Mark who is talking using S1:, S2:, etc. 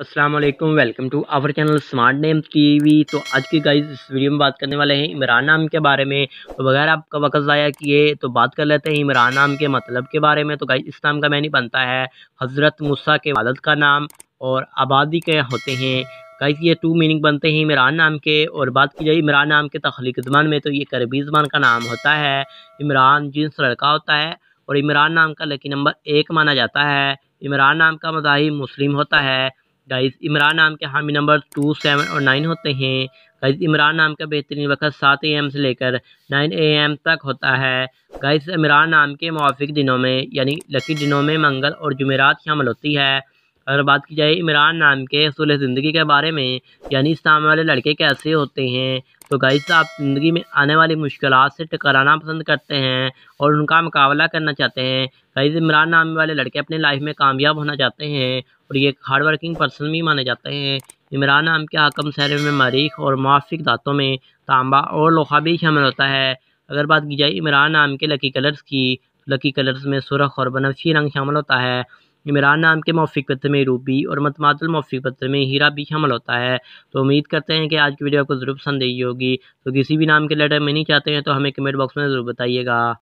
S1: अस्सलाम वालेकुम welcome to our channel Smart Name TV तो आज की गाइस इस वीडियो में बात करने वाले हैं इमरान नाम के बारे में तो बगैर आपका वक्त ज़ाया किए तो बात कर लेते हैं इमरान नाम के मतलब के बारे में तो गाइस इस नाम का मैं नहीं बनता है हज़रत मूसा के वालद का नाम और आबादी के होते हैं गाइस ये टू मीनिंग बनते हैं इमरान नाम के और बात की जाए इमरान नाम के तख्लीक ज़बान में तो ये करबी ज़बान का नाम होता है इमरान जिन्स लड़का होता है और इमरान नाम का लकी नंबर एक माना जाता है इमरान नाम का मजाही मुस्लिम होता है गाइस इमरान नाम के हामी नंबर टू सेवन और नाइन होते हैं गाइस इमरान नाम का बेहतरीन वक्त सात एम से लेकर नाइन एम तक होता है गाइस इमरान नाम के मुआफ़ दिनों में यानी लकी दिनों में मंगल और जुमेरात शामिल होती है अगर बात की जाए इमरान नाम के असूल ज़िंदगी के बारे में यानी सामने वाले लड़के कैसे होते हैं तो गाइस आप ज़िंदगी में आने वाली मुश्किल से टकराना पसंद करते हैं और उनका मुकाबला करना चाहते हैं गाइस इमरान नाम वाले लड़के अपने लाइफ में कामयाब होना चाहते हैं और ये हार्ड वर्किंग पर्सन भी माने जाते हैं इमरान नाम के हकम शहर में मरीख और मुआफिक दातों में तांबा और लोहा भी शामिल होता है अगर बात की जाए इमरान नाम के लकी कलर्स की लकी तो कलर्स में सुरख और बनफी रंग शामिल होता है इमरान नाम के मौफिक पत्र में रूबी और मतमातुल मौफिक पत्र में हीरा भी शामिल होता है तो उम्मीद करते हैं कि आज की वीडियो आपको ज़रूर पसंद आई होगी तो किसी भी नाम के लेटर में नहीं चाहते हैं तो हमें कमेंट बॉक्स में ज़रूर बताइएगा